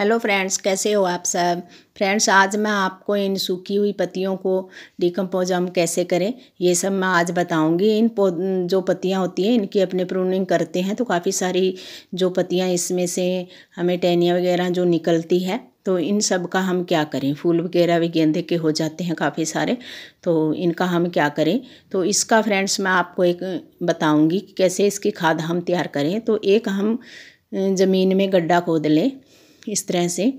hello friends कैसे हो आप सब फ्रेंड्स आज मैं आपको इन सूखी हुई पत्तियों को डिकम्पोज हम कैसे करें ये सब मैं आज बताऊंगी इन जो पत्तियां होती हैं इनकी अपने प्रूनिंग करते हैं तो काफ़ी सारी जो पत्तियां इसमें से हमें टहनिया वगैरह जो निकलती है तो इन सब का हम क्या करें फूल वगैरह भी गेंदे के हो जाते हैं काफ़ी सारे तो इनका हम क्या करें तो इसका फ्रेंड्स मैं आपको एक बताऊँगी कैसे इसकी खाद हम तैयार करें तो एक हम ज़मीन में गड्ढा खोद लें इस तरह से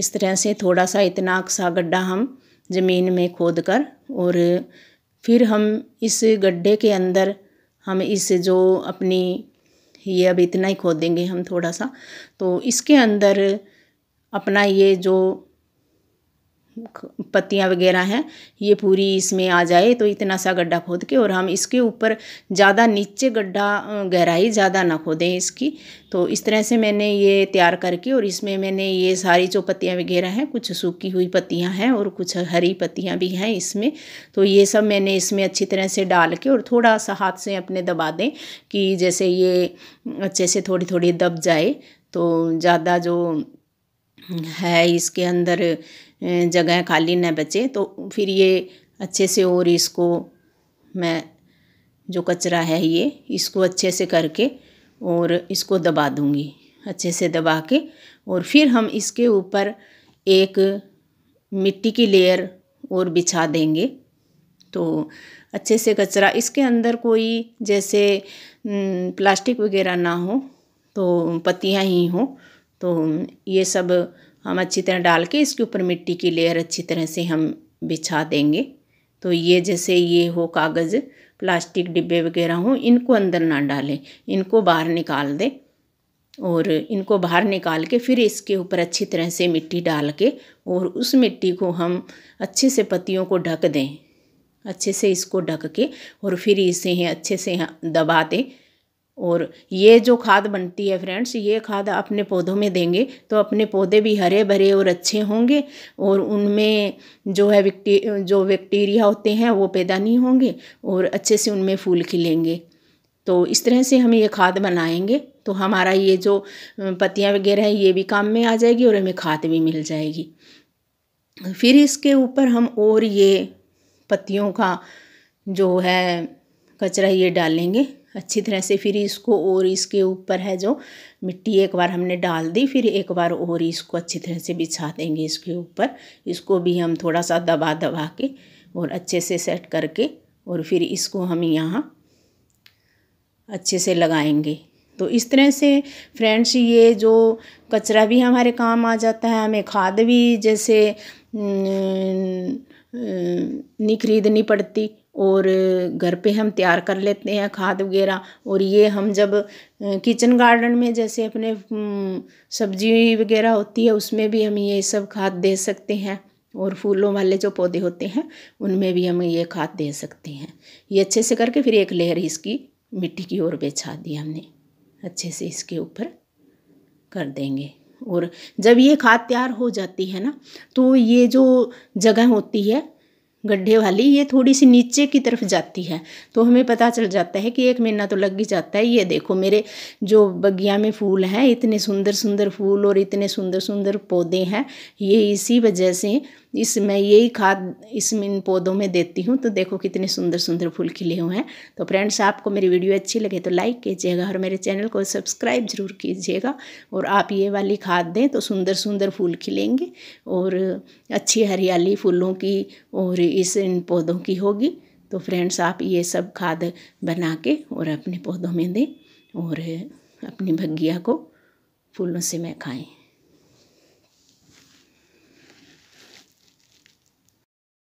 इस तरह से थोड़ा सा इतना सा गड्ढा हम ज़मीन में खोद कर और फिर हम इस गड्ढे के अंदर हम इस जो अपनी ये अब इतना ही खोदेंगे हम थोड़ा सा तो इसके अंदर अपना ये जो पत्तियाँ वगैरह हैं ये पूरी इसमें आ जाए तो इतना सा गड्ढा खोद के और हम इसके ऊपर ज़्यादा नीचे गड्ढा गहराई ज़्यादा ना खोदें इसकी तो इस तरह से मैंने ये तैयार करके और इसमें मैंने ये सारी जो पत्तियाँ वगैरह हैं कुछ सूखी हुई पत्तियाँ हैं और कुछ हरी पत्तियाँ भी हैं इसमें तो ये सब मैंने इसमें अच्छी तरह से डाल के और थोड़ा सा हाथ से अपने दबा दें कि जैसे ये अच्छे से थोड़ी थोड़ी दब जाए तो ज़्यादा जो है इसके अंदर जगह खाली न बचे तो फिर ये अच्छे से और इसको मैं जो कचरा है ये इसको अच्छे से करके और इसको दबा दूँगी अच्छे से दबा के और फिर हम इसके ऊपर एक मिट्टी की लेयर और बिछा देंगे तो अच्छे से कचरा इसके अंदर कोई जैसे प्लास्टिक वगैरह ना हो तो पत्तियाँ ही हों तो ये सब हम अच्छी तरह डाल के इसके ऊपर मिट्टी की लेयर अच्छी तरह से हम बिछा देंगे तो ये जैसे ये हो कागज़ प्लास्टिक डिब्बे वगैरह हों इनको अंदर ना डालें इनको बाहर निकाल दें और इनको बाहर निकाल के फिर इसके ऊपर अच्छी तरह से मिट्टी डाल के और उस मिट्टी को हम अच्छे से पत्तियों को ढक दें अच्छे से इसको ढक के और फिर इसे अच्छे से दबा दें और ये जो खाद बनती है फ्रेंड्स ये खाद अपने पौधों में देंगे तो अपने पौधे भी हरे भरे और अच्छे होंगे और उनमें जो है विक्टी जो बैक्टीरिया होते हैं वो पैदा नहीं होंगे और अच्छे से उनमें फूल खिलेंगे तो इस तरह से हम ये खाद बनाएंगे तो हमारा ये जो पत्तियाँ वगैरह है ये भी काम में आ जाएगी और हमें खाद भी मिल जाएगी फिर इसके ऊपर हम और ये पत्तियों का जो है कचरा ये डालेंगे अच्छी तरह से फिर इसको और इसके ऊपर है जो मिट्टी एक बार हमने डाल दी फिर एक बार और इसको अच्छी तरह से बिछा देंगे इसके ऊपर इसको भी हम थोड़ा सा दबा दबा के और अच्छे से सेट करके और फिर इसको हम यहाँ अच्छे से लगाएंगे तो इस तरह से फ्रेंड्स ये जो कचरा भी हमारे काम आ जाता है हमें खाद भी जैसे नहीं खरीदनी पड़ती और घर पे हम तैयार कर लेते हैं खाद वगैरह और ये हम जब किचन गार्डन में जैसे अपने हम्म, सब्जी वगैरह होती है उसमें भी हम ये सब खाद दे सकते हैं और फूलों वाले जो पौधे होते हैं उनमें भी हम ये खाद दे सकते हैं ये अच्छे से करके फिर एक लेयर इसकी मिट्टी की ओर बेछा दी हमने अच्छे से इसके ऊपर कर देंगे और जब ये खाद तैयार हो जाती है ना तो ये जो जगह होती है गड्ढे वाली ये थोड़ी सी नीचे की तरफ जाती है तो हमें पता चल जाता है कि एक महीना तो लग ही जाता है ये देखो मेरे जो बगिया में फूल हैं इतने सुंदर सुंदर फूल और इतने सुंदर सुंदर पौधे हैं ये इसी वजह से इस मैं यही खाद इसमें इन पौधों में देती हूँ तो देखो कितने सुंदर सुंदर फूल खिले हुए हैं तो फ्रेंड्स आपको मेरी वीडियो अच्छी लगे तो लाइक कीजिएगा और मेरे चैनल को सब्सक्राइब ज़रूर कीजिएगा और आप ये वाली खाद दें तो सुंदर सुंदर फूल खिलेंगे और अच्छी हरियाली फूलों की और इस इन पौधों की होगी तो फ्रेंड्स आप ये सब खाद बना के और अपने पौधों में दें और अपनी भगिया को फूलों से मैं खाएँ